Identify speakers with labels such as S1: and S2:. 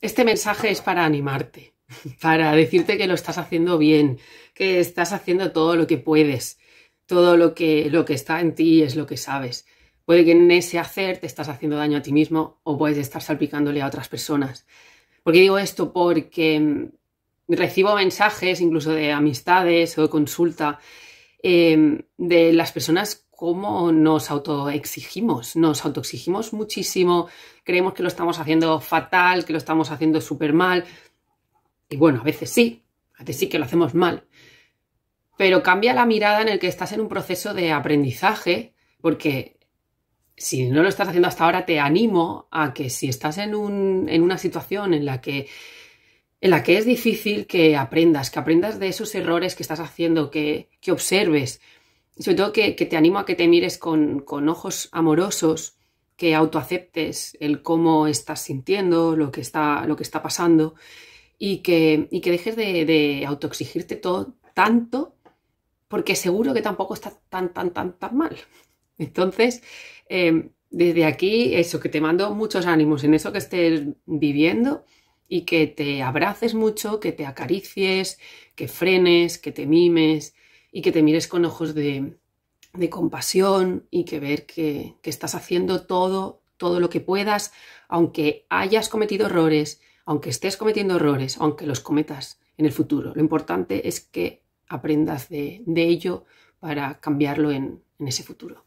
S1: Este mensaje es para animarte, para decirte que lo estás haciendo bien, que estás haciendo todo lo que puedes, todo lo que, lo que está en ti es lo que sabes. Puede que en ese hacer te estás haciendo daño a ti mismo o puedes estar salpicándole a otras personas. ¿Por qué digo esto? Porque mm, recibo mensajes, incluso de amistades o de consulta, em, de las personas cómo nos autoexigimos, nos autoexigimos muchísimo, creemos que lo estamos haciendo fatal, que lo estamos haciendo súper mal. Y bueno, a veces sí, a veces sí que lo hacemos mal. Pero cambia la mirada en el que estás en un proceso de aprendizaje, porque si no lo estás haciendo hasta ahora, te animo a que si estás en, una situación en la que en la que es difícil que aprendas, que aprendas de esos errores que estás haciendo, que, que observes, sobre todo que, te animo a que te mires con, ojos amorosos, que autoaceptes el cómo estás sintiendo, lo que está, lo que está pasando y que, dejes de, autoexigirte todo tanto porque seguro que tampoco está tan, tan, tan, tan mal. Entonces, em, desde aquí, eso, que te mando muchos ánimos en eso que estés viviendo y que te abraces mucho, que te acaricies, que frenes, que te mimes, y que te mires con ojos de, de compasión y que ver que, que, estás haciendo todo, todo lo que puedas, aunque hayas cometido errores, aunque estés cometiendo errores, aunque los cometas en el futuro. Lo importante es que aprendas de, de ello para cambiarlo en, en ese futuro.